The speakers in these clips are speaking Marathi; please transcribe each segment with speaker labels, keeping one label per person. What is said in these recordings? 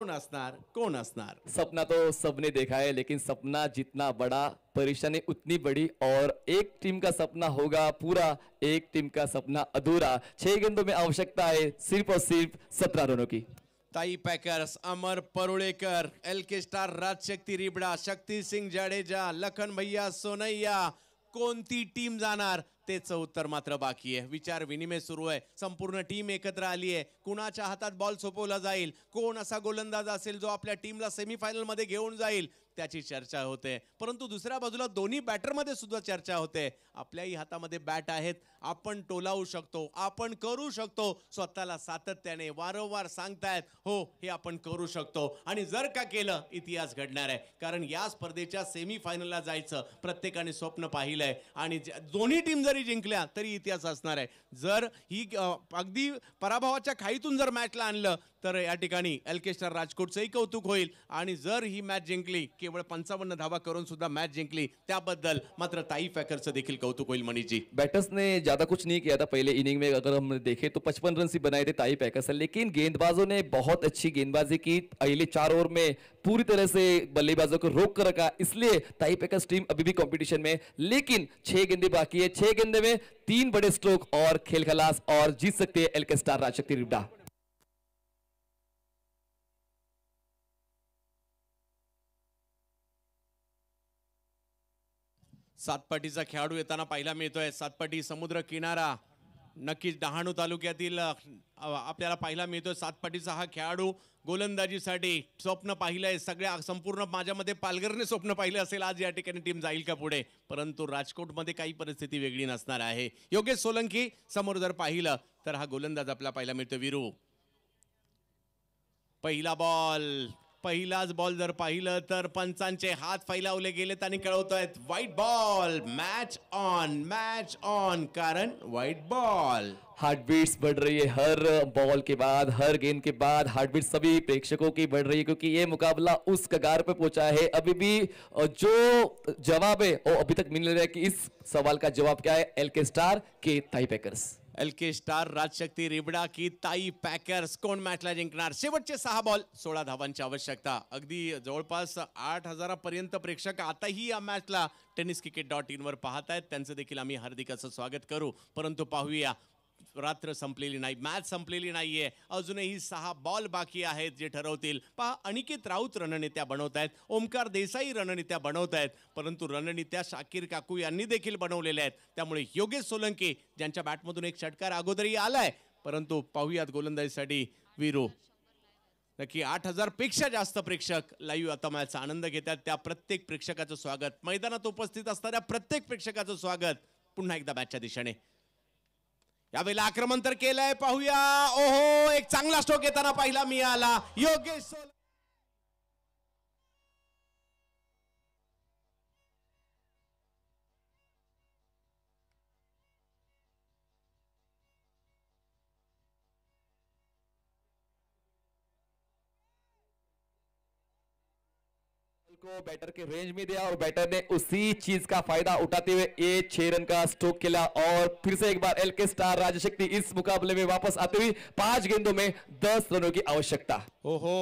Speaker 1: सपना
Speaker 2: तो सबने देखा है लेकिन सपना जितना बड़ा परेशानी उतनी बड़ी और एक टीम का सपना होगा पूरा एक टीम का सपना अधूरा छह गेंदों में आवश्यकता है सिर्फ और सिर्फ सत्रह रनों की Tai packers
Speaker 1: Amar Parodekar L K star Raj Shakti Ribda शक्ति सिंह जाडेजा लखन भैया सोनैया कौन टीम जा तेच उत्तर मात्र बाकी आहे विचार विनिमय सुरू आहे संपूर्ण टीम एकत्र आली आहे कुणाच्या हातात बॉल सोपवला जाईल कोण असा गोलंदाज असेल जो आपल्या टीमला मध्ये घेऊन जाईल त्याची चर्चा होते परंतु दुसऱ्या बाजूला दोन्ही बॅटरमध्ये सुद्धा चर्चा होते आपल्याही हातामध्ये बॅट आहेत आपण टोलावू शकतो आपण करू शकतो स्वतःला सातत्याने वारंवार सांगतायत हो हे आपण करू शकतो आणि जर का केलं इतिहास घडणार आहे कारण या स्पर्धेच्या फायनलला जायचं प्रत्येकाने स्वप्न पाहिलंय आणि दोन्ही टीम जरी जिंकल्या तरी इतिहास असणार आहे जर ही अगदी पराभवाच्या खाईतून जर मॅचला आणलं तर या ठिकाणी एल के स्टार राजकोटचंही कौतुक हो जर ही मैच जिंकली केवल पंचावन धावा कर मैच जिंकली
Speaker 2: मात्र ताई फैकर देखील कौतुक होनीष जी बैटर्स ने ज्यादा कुछ नहीं किया था पहले इनिंग में अगर हम देखें तो पचपन रन ही बनाए थे ताई पैकर्स लेकिन गेंदबाजों ने बहुत अच्छी गेंदबाजी की पहले चार ओवर में पूरी तरह से बल्लेबाजों को रोक कर रखा इसलिए ताई पैकर्स टीम अभी भी कंपटीशन में लेकिन छह गेंदे बाकी है छह गेंदे में तीन बड़े स्ट्रोक और खेल खलास और जीत सकते हैं एल के स्टार राजशक्ति रिबडा
Speaker 1: सातपाटीचा खेळाडू येताना पाहिला मिळतोय सातपाटी समुद्र किनारा नक्कीच डहाणू तालुक्यातील आपल्याला पाहिला मिळतोय सातपाटीचा हा खेळाडू गोलंदाजीसाठी स्वप्न पाहिलंय सगळ्या संपूर्ण माझ्यामध्ये पालघरने स्वप्न पाहिलं असेल आज या ठिकाणी टीम जाईल का पुढे परंतु राजकोटमध्ये काही परिस्थिती वेगळी नसणार आहे योगेश सोलंकी समोर जर पाहिलं तर हा गोलंदाज आपला पाहिला मिळतोय विरू पहिला बॉल पहिलाच बॉल जर पाहिलं तर पंचांचे हात फैलावले गेलेत आणि कळवतायत
Speaker 2: white ball match on match on कारण व्हाईट बॉल हार्ट बीट्स बढ़ रही है हर बॉल के बाद हर गेंद के बाद हार्ट बीट सभी प्रेक्षकों की बढ़ रही है क्योंकि ये मुकाबला उस कगार पर पहुंचा है अभी भी जो जवाब है वो अभी तक मिल रहा है कि इस सवाल का जवाब क्या है एल के स्टार के Tai packers L K
Speaker 1: star Rajshakti Ribda की ताई पॅकर्स कोण मॅचला जिंकणार शेवटचे सहा बॉल सोळा धावांची आवश्यकता अगदी जवळपास आठ हजारापर्यंत प्रेक्षक आताही या मॅचला टेनिस क्रिकेट डॉट इनवर पाहत आहेत त्यांचं देखील आम्ही हार्दिकाचं स्वागत करू परंतु पाहूया रात्र संपलेली नाही मॅच संपलेली नाहीये अजूनही सहा बॉल बाकी आहेत जे ठरवतील पहा अनिकेत राऊत रणनीत्या बनवत आहेत ओमकार देसाई रणनीत्या बनवत आहेत परंतु रणनीत्या शाकीर काकू यांनी देखील बनवलेल्या आहेत त्यामुळे योगेश सोलंकी ज्यांच्या बॅटमधून एक षटकार अगोदरही आलाय परंतु पाहूयात गोलंदाजीसाठी विरू नक्की आठ हजारपेक्षा जास्त प्रेक्षक लाईव्ह आता मॅचचा आनंद घेतात त्या प्रत्येक प्रेक्षकाचं स्वागत मैदानात उपस्थित असणाऱ्या प्रत्येक प्रेक्षकाचं स्वागत पुन्हा एकदा मॅचच्या दिशेने यावेळेला आक्रमण तर केलंय पाहूया ओहो एक चांगला स्टोक येताना पाहिला मिळाला योगेश
Speaker 2: को बैटर के रेंज में दिया और बैटर ने उसी चीज का फायदा उठाते हुए एक छह रन का स्ट्रोक खेला और फिर से एक बार एल के स्टार राजशक्ति इस मुकाबले में वापस आते हुए पांच गेंदों में दस रनों की आवश्यकता
Speaker 1: ओहो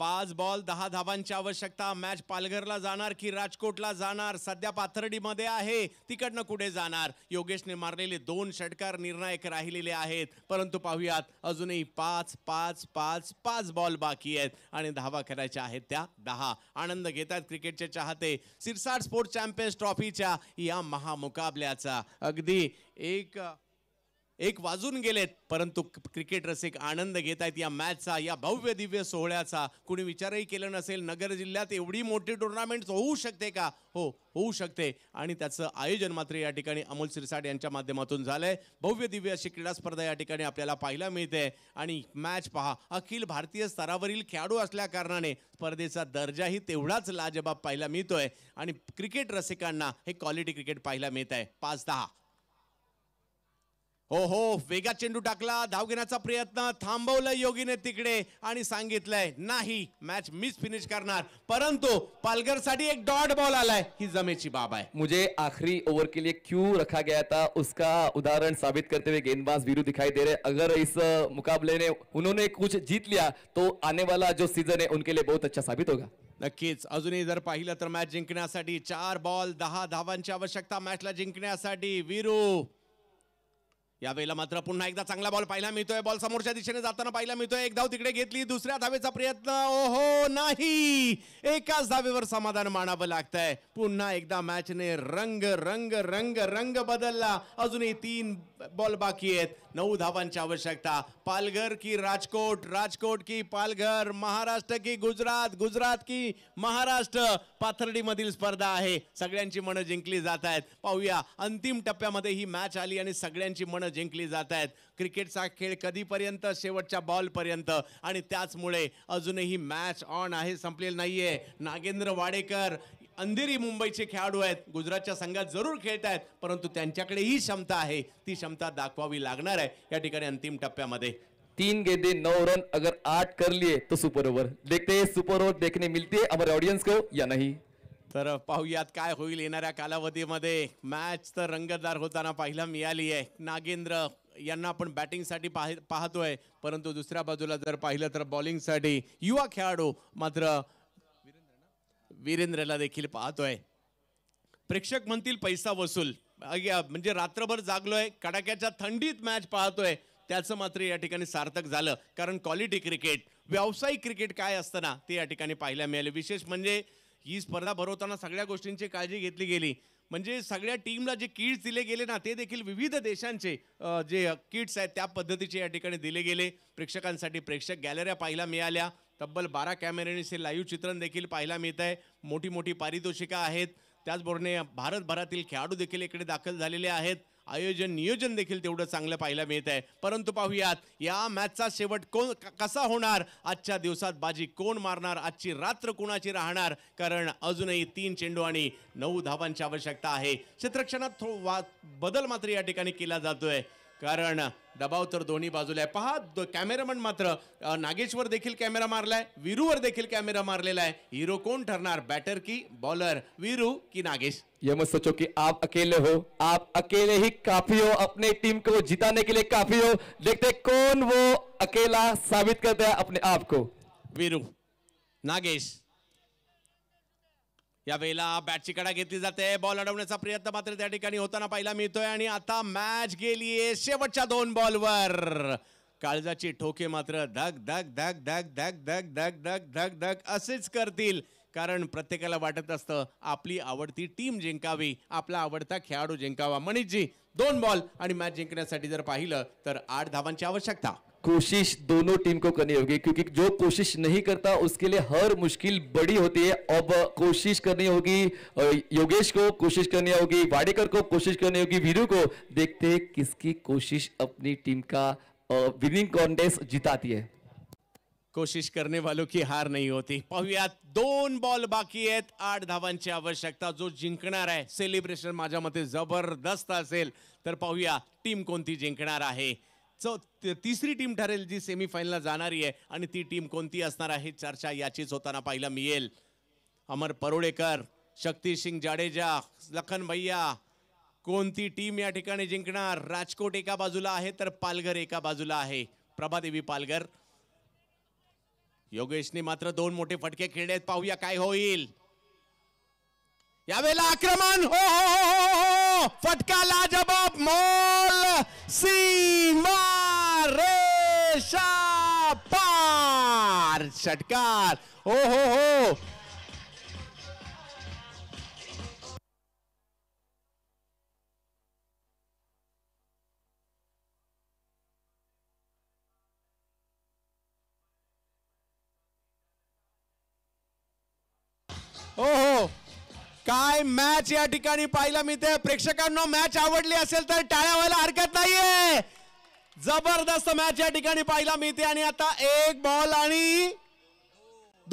Speaker 1: पाच बॉल दहा धावांची आवश्यकता मॅच पालघरला जाणार की राजकोटला जाणार सध्या पाथर्डीमध्ये आहे तिकडनं कुठे जाणार योगेशने मारलेले दोन षटकार निर्णायक राहिलेले आहेत परंतु पाहूयात अजूनही पाच पाच पाच पाच बॉल बाकी आहेत आणि धावा करायच्या आहेत त्या दहा आनंद घेतात क्रिकेटचे चाहते सिरसाट स्पोर्ट्स चॅम्पियन्स ट्रॉफीच्या या महामुकाबल्याचा अगदी एक एक वाजून गेलेत परंतु क्रिकेट रसिक आनंद घेत आहेत या मॅचचा या भव्य दिव्य सोहळ्याचा कुणी विचारही केलं नसेल नगर जिल्ह्यात एवढी मोठी टुर्नामेंट होऊ शकते का हो होऊ शकते आणि त्याचं आयोजन मात्र या ठिकाणी अमोल सिरसाट यांच्या माध्यमातून झालं आहे भव्य दिव्य अशी क्रीडा स्पर्धा या ठिकाणी आपल्याला पाहायला मिळते आणि मॅच पहा अखिल भारतीय स्तरावरील खेळाडू असल्या कारणाने स्पर्धेचा दर्जाही तेवढाच लाजबाब पाहायला मिळतोय आणि क्रिकेट रसिकांना हे क्वालिटी क्रिकेट पाहायला मिळत आहे पाच दहा हो हो वेगा चेंडू टाकला धाव घेण्याचा प्रयत्न थांबवला योगीने तिकडे आणि सांगितलंय नाही मॅच मिस फिनिश करणार परंतु पालघर साठी एक डॉट बॉल आलाय ही जमेची बाब आहे
Speaker 2: मुझे आखरी ओवर के लिए क्यू रखा गया था उसका उदाहरण साबित करते हुए गेंदबाज वीरू दिखाई दे रहे अगर इस मुकाबले ने उन्होंने कुछ जीत लिया तो आने वाला जो सीजन है उनके लिए बहुत अच्छा साबित होगा
Speaker 1: नक्कीच अजूनही जर पाहिलं तर मॅच जिंकण्यासाठी चार बॉल दहा धावांची आवश्यकता मॅचला जिंकण्यासाठी वीरू यावेळेला मात्र पुन्हा एकदा चांगला बॉल पाहायला मिळतोय बॉल समोरच्या दिशेने जाताना पाहायला मिळतोय एक धाव तिकडे घेतली दुसऱ्या धावेचा प्रयत्न ओहो नाही एकाच धावेवर समाधान मानावं लागतंय पुन्हा एकदा मॅचने रंग रंग रंग रंग बदलला अजूनही तीन बॉल बाकी आहेत नऊ धावांची आवश्यकता पालघर की राजकोट राजकोट की पालघर महाराष्ट्र की गुजरात गुजरात की महाराष्ट्र पाथर्डीमधील स्पर्धा आहे सगळ्यांची मनं जिंकली जात आहेत पाहूया अंतिम टप्प्यामध्ये ही मॅच आली आणि सगळ्यांची मन जिंकली जात आहेत क्रिकेटचा खेळ कधीपर्यंत शेवटच्या बॉलपर्यंत आणि त्याचमुळे अजूनही मॅच ऑन आहे संपलेलं नाही नागेंद्र वाडेकर अंधेरी मुंबईचे खेळाडू आहेत गुजरातच्या संघात जरूर खेळत आहेत परंतु त्यांच्याकडे ही क्षमता आहे ती क्षमता दाखवावी लागणार आहे या ठिकाणी अंतिम टप्प्यामध्ये तीन गेदे नौ रन अगर
Speaker 2: आठ कर लिए तो सुपर ओवर देखते सुपर ओवर देखने मिलती है हमारे ऑडियंस को या नहीं
Speaker 1: तर पाहूयात काय होईल येणाऱ्या कालावधीमध्ये मॅच तर रंगतदार होताना पाहायला मिळाली आहे नागेंद्र यांना आपण बॅटिंगसाठी पाह पाहतोय परंतु दुसऱ्या बाजूला जर पाहिलं तर बॉलिंगसाठी युवा खेळाडू मात्र वीरेंद्रला देखील पाहतोय प्रेक्षक म्हणतील पैसा वसूल म्हणजे रात्रभर जागलोय कडाक्याच्या थंडीत मॅच पाहतोय त्याचं मात्र या ठिकाणी सार्थक झालं कारण क्वालिटी क्रिकेट व्यावसायिक क्रिकेट काय असतं ना ते या ठिकाणी पाहायला मिळाले विशेष म्हणजे ही स्पर्धा भरवताना सगळ्या गोष्टींची काळजी घेतली गेली म्हणजे सगळ्या टीमला जे किट्स दिले गेले ना ते देखील विविध देशांचे जे किट्स आहेत त्या पद्धतीचे या ठिकाणी दिले गेले प्रेक्षकांसाठी प्रेक्षक गॅलऱ्या पाहायला मिळाल्या तब्बल बारा कॅमेऱ्यांनी लाईव्ह चित्रण देखील पाहायला मिळत आहे मोठी मोठी पारितोषिका आहेत त्याचबरोबर भारतभरातील खेळाडू देखील इकडे दाखल झालेले आहेत आयोजन नियोजन देखील तेवढं चांगलं पाहायला मिळत आहे परंतु पाहूयात या मॅचचा शेवट कोण कसा होणार आजच्या दिवसात बाजी कोण मारणार आजची रात्र कोणाची राहणार कारण अजूनही तीन चेंडू आणि नऊ धावांची आवश्यकता आहे क्षेत्रक्षणात थो वा बदल मात्र या ठिकाणी केला जातोय कारण दबाव तो दोनों बाजूला है पहा दो कॅमेरामन मात्र नागेशवर देखील कॅमेरा मारलाय वीरूवर देखील कैमेरा मारले है हिरो कोण ठरणार की बॉलर वीरू की नागेश
Speaker 2: ये मत सोचो कि आप अकेले हो आप अकेले ही काफी हो अपने टीम को जिताने के लिए काफी हो देखते कौन वो अकेला साबित करता है अपने आप को वीरू
Speaker 1: नागेश या वेळेला बॅटची कडा घेतली जाते बॉल अडवण्याचा प्रयत्न मात्र त्या ठिकाणी होताना पाहिला मिळतोय आणि आता मॅच गेलीये शेवटच्या दोन बॉलवर काळजाची ठोके मात्र धक धक धक धक धक धक धक धक धक धक असेच करतील कारण प्रत्येकाला वाटत असतं आपली आवडती टीम जिंकावी आपला आवडता खेळाडू जिंकावा मनीषजी दोन बॉल आणि मॅच जिंकण्यासाठी जर पाहिलं तर आठ
Speaker 2: धावांची आवश्यकता कोशिश दोनों टीम को करनी होगी क्योंकि जो कोशिश नहीं करता उसके लिए हर मुश्किल बड़ी होती है अब कोशिश करनी होगी योगेश को कोशिश करनी होगी वाडेकर को कोशिश करनी होगी वीरू को देखते किसकी कोशिश अपनी टीम का विनिंग कॉन्टेस्ट जिताती है
Speaker 1: कोशिश करने वालों की हार नहीं होती दोन बॉल बाकी है आठ की आवश्यकता जो जिंक है सेलिब्रेशन मजा मते जबरदस्त आल तो पहुया टीम को जिंक है चौ तिसरी टीम ठरेल जी सेमीफायनलला जाणारी आहे आणि ती टीम कोणती असणार आहे चर्चा याचीच होताना पाहायला मिळेल अमर परोडेकर शक्ती सिंग जाडेजा लखन भैया कोणती टीम या ठिकाणी जिंकणार राजकोट एका बाजूला आहे तर पालघर एका बाजूला आहे प्रभादेवी पालघर योगेशने मात्र दोन मोठे फटके खेळले पाहूया काय होईल यावेला आक्रमण हो, हो, हो, हो फटका लाजवाब मोल सीमा रेशा पार षटकार
Speaker 2: ओ हो हो
Speaker 1: Oh, oh. काय मॅच या ठिकाणी पाहायला मिळते प्रेक्षकांना मॅच आवडली असेल तर टाळ्या व्हायला हरकत नाहीये जबरदस्त मॅच या ठिकाणी पाहायला मिळते आणि आता एक बॉल आणि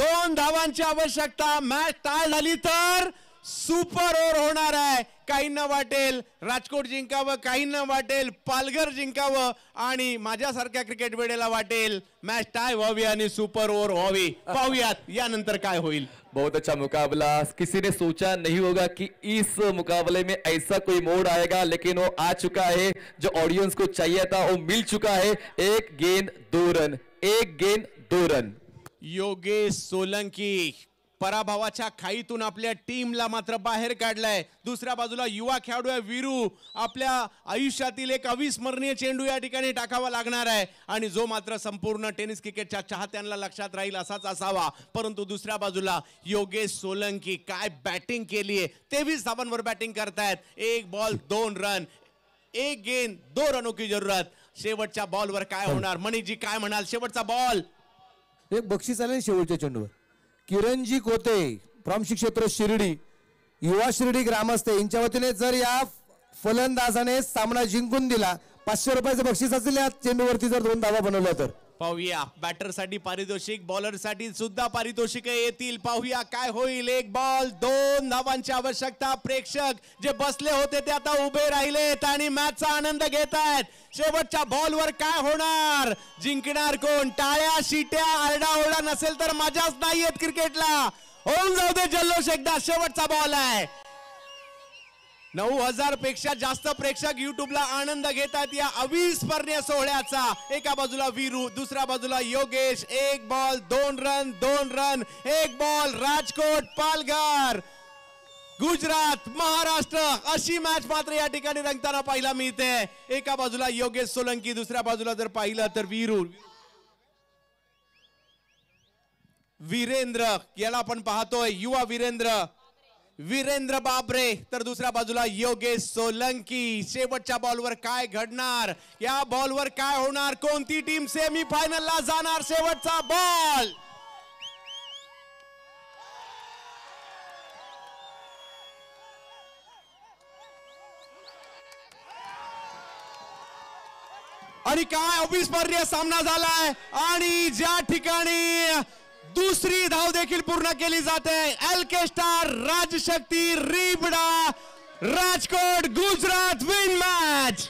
Speaker 1: दोन धावांची आवश्यकता मॅच टाळ झाली तर सुपर ओव्हर होणार आहे काही न वाटेल राजकोट जिंकावं न वाटेल पालघर जिंकावं आणि माझ्यासारख्या क्रिकेट वेळेला वाटेल मॅच टाय व्हावी आणि सुपर ओव्हर व्हावी पाहूयात
Speaker 2: यानंतर काय होईल बहुत अच्छा मुकाबला किसी ने सोचा नहीं होगा कि इस मुकाबले में ऐसा कोई मोड आएगा लेकिन वो आ चुका है जो ऑडियंस को चाहिए था वो मिल चुका है एक गेंद दो रन एक गेंद दो रन योगेश
Speaker 1: सोलंकी पराभवाच्या खाईतून आपल्या टीमला मात्र बाहेर काढलाय दुसऱ्या बाजूला युवा खेळाडू आहे वीरू आपल्या आयुष्यातील एक अविस्मरणीय चेंडू या ठिकाणी टाकावा लागणार आहे आणि जो मात्र संपूर्ण टेनिस क्रिकेटच्या चाहत्यांना लक्षात राहील असाच असावा परंतु दुसऱ्या बाजूला योगेश सोलंकी काय बॅटिंग केलीये आहे तेवीस धावांवर बॅटिंग करतायत एक बॉल दोन रन एक गेंद दोन रनों की जरूरत शेवटच्या बॉलवर काय होणार मणिजी काय म्हणाल शेवटचा बॉल एक बक्षीस आले शेवटच्या चेंडूवर
Speaker 2: किरणजी कोते फ्रॉम क्षेत्र शिर्डी युवा शिर्डी ग्रामस्थ यांच्या वतीने जर या फलंदाजाने सामना जिंकून दिला पाचशे रुपयाचं बक्षीस असेल या
Speaker 1: चेंडूवरती जर दोन धावा बनवल्या तर पाहूया बॅटर साठी पारितोषिक बॉलर साठी सुद्धा पारितोषिक येतील पाहूया काय होईल एक बॉल दोन धावांची आवश्यकता प्रेक्षक जे बसले होते ते आता उभे राहिलेत आणि मॅचचा आनंद घेत आहेत शेवटच्या बॉलवर काय होणार जिंकणार कोण टाळ्या शिट्या आरडाओरडा नसेल तर मजाच नाहीयेत क्रिकेटला होऊन जाऊ दे जल्लोष एकदा शेवटचा बॉल आहे नऊ हजार पेक्षा जास्त प्रेक्षक युट्यूबला आनंद घेतात या अविस्मरणीय सोहळ्याचा एका बाजूला वीरू दुसऱ्या बाजूला योगेश एक बॉल दोन रन दोन रन एक बॉल राजकोट पालघर गुजरात महाराष्ट्र अशी मॅच मात्र या ठिकाणी रंगताना पाहायला मिळते एका बाजूला योगेश सोलंकी दुसऱ्या बाजूला जर पाहिलं तर वीरू वीरेंद्र याला आपण पाहतोय युवा वीरेंद्र वीरेंद्र बाबरे तर दुसऱ्या बाजूला योगेश सोलंकी शेवटच्या बॉलवर काय घडणार या बॉलवर काय होणार कोणती टीम सेमी ला जाणार शेवटचा बॉल आणि काय अविस्मरणीय सामना झालाय आणि ज्या ठिकाणी दुसरी धाव देखील पूर्ण केली जाते LK star Rajshakti Ribda
Speaker 2: Rajkot Gujarat win match